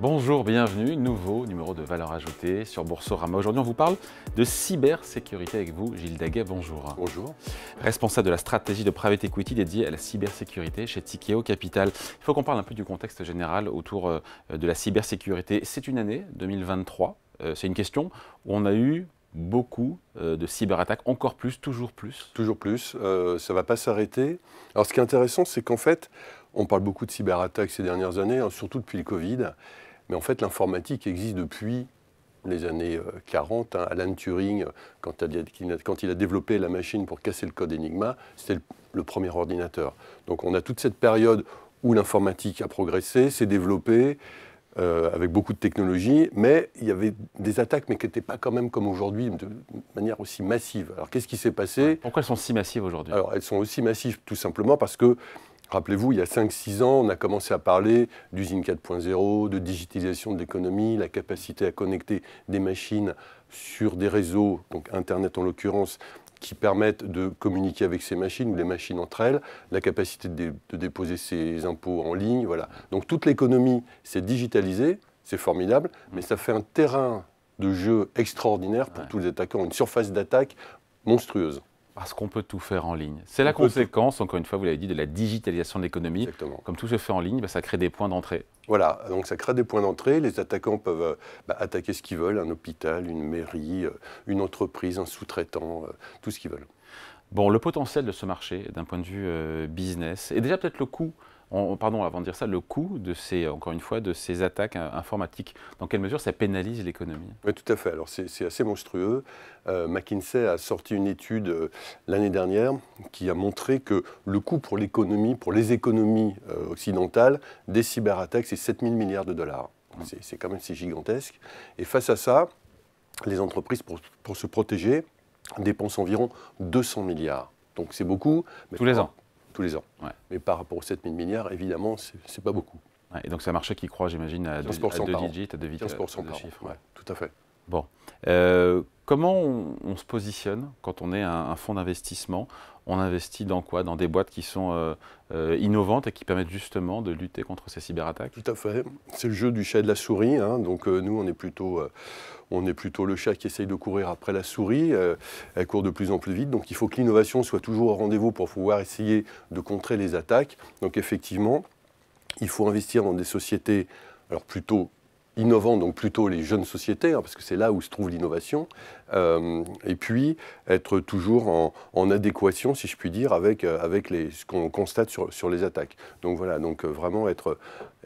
Bonjour, bienvenue, nouveau numéro de Valeur Ajoutée sur Boursorama. Aujourd'hui, on vous parle de cybersécurité avec vous, Gilles Daguet, bonjour. Bonjour. Responsable de la stratégie de private equity dédiée à la cybersécurité chez Tikeo Capital. Il faut qu'on parle un peu du contexte général autour euh, de la cybersécurité. C'est une année 2023, euh, c'est une question où on a eu beaucoup euh, de cyberattaques, encore plus, toujours plus. Toujours plus, ça ne va pas s'arrêter. Alors ce qui est intéressant, c'est qu'en fait, on parle beaucoup de cyberattaques ces dernières années, hein, surtout depuis le Covid. Mais en fait, l'informatique existe depuis les années 40. Euh, hein. Alan Turing, quand, il a développé la machine pour casser le code Enigma, c'était le premier ordinateur. Donc on a toute cette période où l'informatique a progressé, s'est développée. Euh, avec beaucoup de technologies. mais il y avait des attaques, mais qui n'étaient pas quand même comme aujourd'hui, de manière aussi massive. Alors qu'est-ce qui s'est passé Pourquoi elles sont si massives aujourd'hui Alors elles sont aussi massives tout simplement parce que Rappelez-vous, il y a 5-6 ans, on a commencé à parler d'usine 4.0, de digitalisation de l'économie, la capacité à connecter des machines sur des réseaux, donc Internet en l'occurrence, qui permettent de communiquer avec ces machines ou les machines entre elles, la capacité de, déposer ses impôts en ligne, voilà. Donc toute l'économie s'est digitalisée, c'est formidable, mmh. mais ça fait un terrain de jeu extraordinaire pour tous les attaquants, une surface d'attaque monstrueuse. Parce qu'on peut tout faire en ligne. C'est la conséquence, encore une fois, vous l'avez dit, de la digitalisation de l'économie. Comme tout se fait en ligne, bah, ça crée des points d'entrée. Voilà, donc ça crée des points d'entrée. Les attaquants peuvent euh, bah, attaquer ce qu'ils veulent, un hôpital, une mairie, euh, une entreprise, un sous-traitant, euh, tout ce qu'ils veulent. Bon, le potentiel de ce marché, d'un point de vue business, et déjà peut-être le coût pardon, avant de dire ça, le coût de ces, encore une fois, de ces attaques euh, informatiques. Dans quelle mesure ça pénalise l'économie Oui, tout à fait. Alors c'est assez monstrueux. Euh, McKinsey a sorti une étude euh, l'année dernière qui a montré que le coût pour l'économie, pour les économies occidentales, des cyberattaques, c'est 7 000 milliards de dollars. Mmh. C'est quand même gigantesque. Et face à ça, les entreprises, pour, se protéger, dépensent environ 200 milliards. Donc c'est beaucoup. Mais Tous les ans tous les ans. Ouais. Mais par rapport aux 7000 milliards, évidemment, c'est pas beaucoup. Ouais, et donc c'est un marché qui j'imagine, à, 2 digits, à deux 15% euh, par, chiffres. Ouais, tout à fait. Bon. Euh, comment on, se positionne quand on est un, fonds d'investissement On investit dans quoi Dans des boîtes qui sont euh, euh, innovantes et qui permettent justement de lutter contre ces cyberattaques Tout à fait. C'est le jeu du chat et de la souris. Hein. Donc nous, on est plutôt on est plutôt le chat qui essaye de courir après la souris. elle court de plus en plus vite. Donc il faut que l'innovation soit toujours au rendez-vous pour pouvoir essayer de contrer les attaques. Donc effectivement, il faut investir dans des sociétés alors plutôt innovant donc plutôt les jeunes sociétés, hein, parce que c'est là où se trouve l'innovation, euh, et puis être toujours en, adéquation, si je puis dire, avec, euh, avec les, ce qu'on constate sur, sur les attaques. Donc voilà, donc euh, vraiment être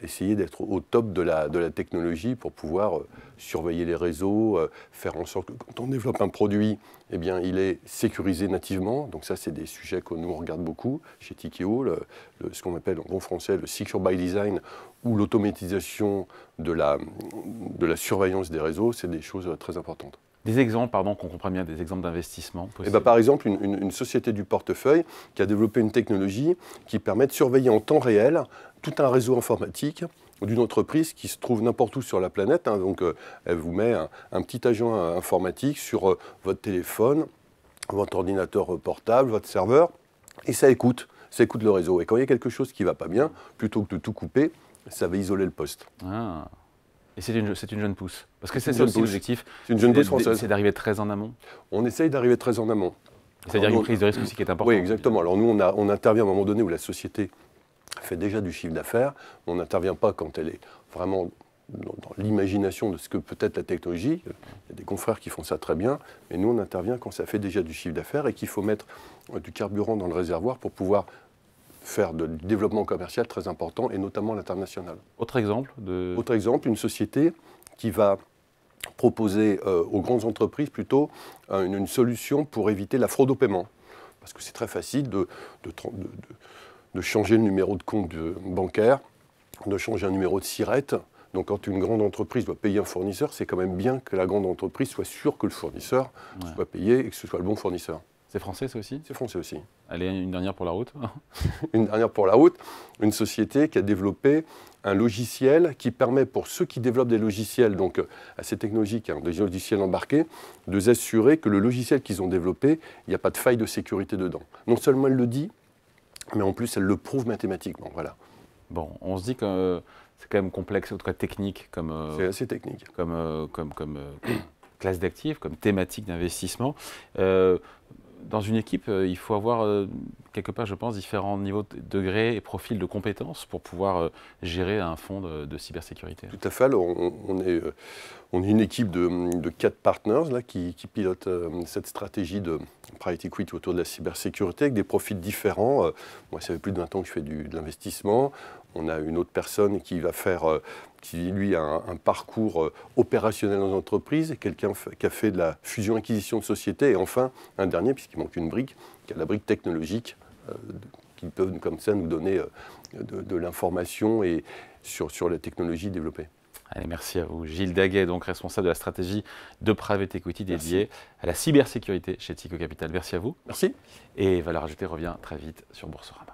essayer d'être au top de la, technologie pour pouvoir euh, surveiller les réseaux, euh, faire en sorte que quand on développe un produit, eh bien, il est sécurisé nativement. Donc ça, c'est des sujets qu'on nous, regarde beaucoup chez TikiO, ce qu'on appelle en bon français le Secure by Design ou l'automatisation de la, de la surveillance des réseaux, c'est des choses euh, très importantes. Des exemples, pardon, qu'on comprenne bien, des exemples d'investissement eh ben, Par exemple, une, société du portefeuille qui a développé une technologie qui permet de surveiller en temps réel tout un réseau informatique d'une entreprise qui se trouve n'importe où sur la planète. Hein. donc, euh, elle vous met un, petit agent informatique sur euh, votre téléphone, votre ordinateur portable, votre serveur, et ça écoute. Ça écoute le réseau. Et quand il y a quelque chose qui ne va pas bien, plutôt que de tout couper, ça va isoler le poste. Ah. Et c'est une, jeune pousse. Parce que c'est ça l'objectif. C'est une jeune pousse française. C'est d'arriver très en amont. On essaye d'arriver très en amont. C'est-à-dire une prise de risque aussi qui est importante. Oui, exactement. Alors nous, on, on intervient à un moment donné où la société fait déjà du chiffre d'affaires. On n'intervient pas quand elle est vraiment dans, dans l'imagination de ce que peut être la technologie. Il y a des confrères qui font ça très bien, mais nous, on intervient quand ça fait déjà du chiffre d'affaires et qu'il faut mettre du carburant dans le réservoir pour pouvoir faire de, du développement commercial très important, et notamment à l'international. Autre exemple de... Autre exemple, une société qui va proposer euh, aux grandes entreprises plutôt une, solution pour éviter la fraude au paiement. Parce que c'est très facile de, de, changer le numéro de compte euh, bancaire, de changer un numéro de sirette. Donc quand une grande entreprise doit payer un fournisseur, c'est quand même bien que la grande entreprise soit sûre que le fournisseur soit payé et que ce soit le bon fournisseur. C'est français, ça aussi C'est français aussi. Allez, une dernière pour la route. une dernière pour la route. Une société qui a développé un logiciel qui permet pour ceux qui développent des logiciels, donc euh, assez technologiques, hein, des logiciels embarqués, de s'assurer que le logiciel qu'ils ont développé, il n'y a pas de faille de sécurité dedans. Non seulement elle le dit, mais en plus elle le prouve mathématiquement. Voilà. Bon, on se dit que euh, c'est quand même complexe, en tout cas technique. comme. Euh, c'est assez technique. comme classe d'actifs, comme thématique d'investissement dans une équipe, euh, il faut avoir euh, quelque part, je pense, différents niveaux de degrés et profils de compétences pour pouvoir euh, gérer un fonds de, cybersécurité. Tout à fait. on, est, une équipe de, quatre partners là, qui, qui pilotent cette stratégie de private equity autour de la cybersécurité avec des profils différents. Moi, ça fait plus de 20 ans que je fais du, de l'investissement. On a une autre personne qui va faire, euh, qui lui a un, parcours euh, opérationnel dans l'entreprise, quelqu'un qui a fait de la fusion-acquisition de société, et enfin un dernier, puisqu'il manque une brique, qui a la brique technologique, euh, qui peut comme ça nous donner de, l'information et sur, la technologie développée. Allez, merci à vous. Gilles Daguet, donc responsable de la stratégie de Private Equity dédiée à la cybersécurité chez Tico Capital. Merci à vous. Merci. Et Valeur Ajoutée revient très vite sur Boursorama.